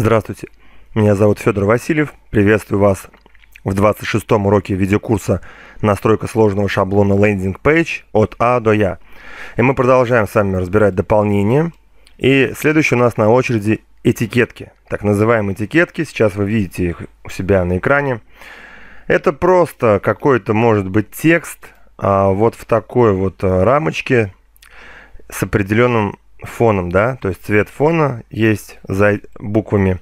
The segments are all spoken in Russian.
Здравствуйте, меня зовут Федор Васильев. Приветствую вас в 26-м уроке видеокурса «Настройка сложного шаблона лендинг пейдж от А до Я». И мы продолжаем с вами разбирать дополнения. И следующий у нас на очереди этикетки. Так называемые этикетки. Сейчас вы видите их у себя на экране. Это просто какой-то, может быть, текст а, вот в такой вот а, рамочке с определенным фоном, да, то есть цвет фона есть за буквами.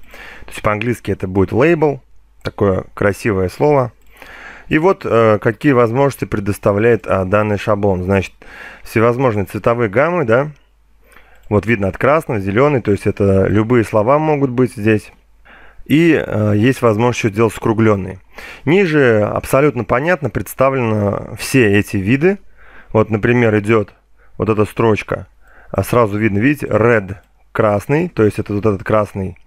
То есть по-английски это будет лейбл, такое красивое слово. И вот э, какие возможности предоставляет а, данный шаблон. Значит, всевозможные цветовые гаммы, да, вот видно от красного, зеленый, то есть это любые слова могут быть здесь. И э, есть возможность еще сделать скругленный. Ниже абсолютно понятно представлены все эти виды. Вот, например, идет вот эта строчка а сразу видно, видите, red красный, то есть это вот этот красный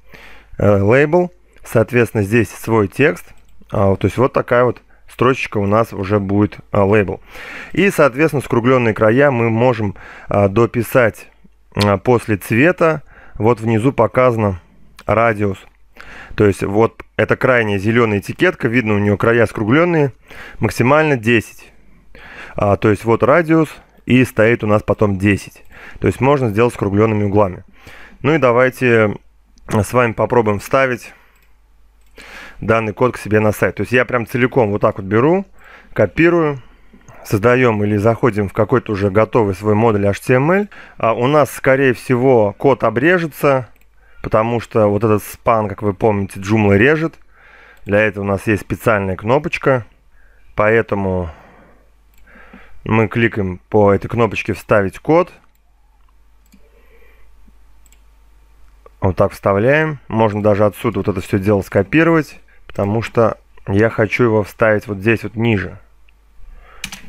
э, Соответственно, здесь свой текст. А, то есть вот такая вот строчечка у нас уже будет а, лейбл. И, соответственно, скругленные края мы можем а, дописать а, после цвета. Вот внизу показано радиус. То есть вот это крайняя зеленая этикетка, видно у нее края скругленные, максимально 10. А, то есть вот радиус и стоит у нас потом 10. То есть можно сделать скругленными углами. Ну и давайте э, с вами попробуем вставить данный код к себе на сайт. То есть я прям целиком вот так вот беру, копирую, создаем или заходим в какой-то уже готовый свой модуль HTML. А у нас, скорее всего, код обрежется, потому что вот этот спан, как вы помните, Joomla режет. Для этого у нас есть специальная кнопочка, поэтому мы кликаем по этой кнопочке «Вставить код». Вот так вставляем. Можно даже отсюда вот это все дело скопировать, потому что я хочу его вставить вот здесь вот ниже.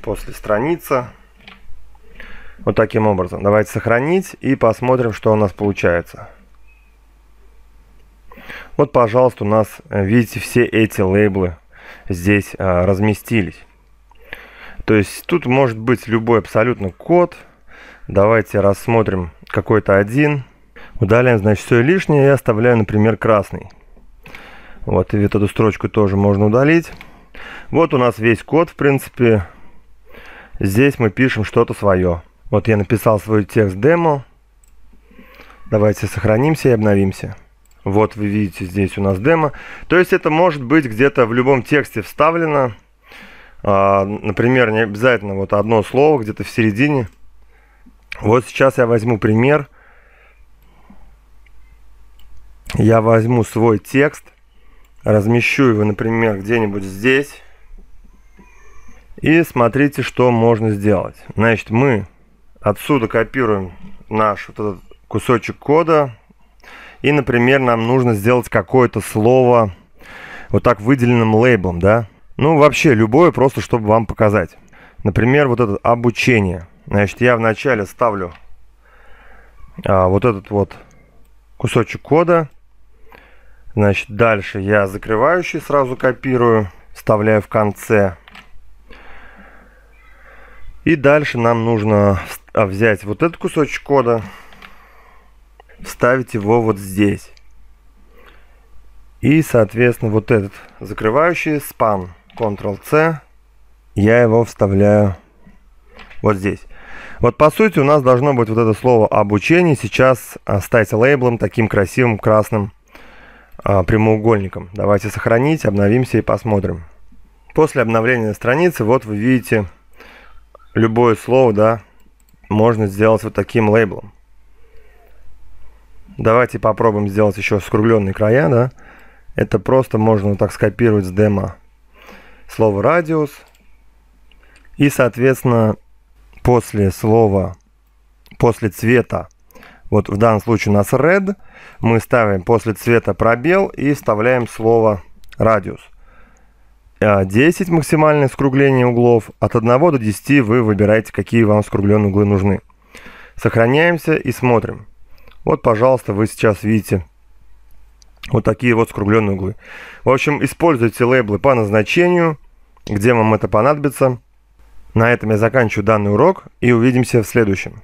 После страница Вот таким образом. Давайте сохранить и посмотрим, что у нас получается. Вот, пожалуйста, у нас, э, видите, все эти лейблы здесь а, разместились. То есть тут может быть любой абсолютно код. Давайте рассмотрим какой-то один. Удаляем, значит, все лишнее. Я оставляю, например, красный. Вот, и эту строчку тоже можно удалить. Вот у нас весь код, в принципе. Здесь мы пишем что-то свое. Вот я написал свой текст демо. Давайте сохранимся и обновимся. Вот вы видите, здесь у нас демо. То есть это может быть где-то в любом тексте вставлено. А, например, не обязательно вот одно слово где-то в середине. Вот сейчас я возьму пример. Пример я возьму свой текст, размещу его, например, где-нибудь здесь. И смотрите, что можно сделать. Значит, мы отсюда копируем наш вот этот кусочек кода. И, например, нам нужно сделать какое-то слово вот так выделенным лейблом, да? Ну, вообще, любое, просто чтобы вам показать. Например, вот это обучение. Значит, я вначале ставлю а, вот этот вот кусочек кода. Значит, дальше я закрывающий сразу копирую, вставляю в конце. И дальше нам нужно а, взять вот этот кусочек кода, вставить его вот здесь. И, соответственно, вот этот закрывающий span Ctrl-C, я его вставляю вот здесь. Вот по сути у нас должно быть вот это слово обучение сейчас а, стать лейблом таким красивым красным а, прямоугольником. Давайте сохранить, обновимся и посмотрим. После обновления страницы, вот вы видите, любое слово, да, можно сделать вот таким лейблом. Давайте попробуем сделать еще скругленные края, да. Это просто можно вот так скопировать с демо слово радиус. И, соответственно, после слова, после цвета вот в данном случае у нас red. Мы ставим после цвета пробел и вставляем слово радиус. 10 а, максимальное скругление углов. От 1 до 10 вы выбираете, какие вам скругленные углы нужны. Сохраняемся и смотрим. Вот, пожалуйста, вы сейчас видите вот такие вот скругленные углы. В общем, используйте лейблы по назначению, где вам это понадобится. На этом я заканчиваю данный урок и увидимся в следующем.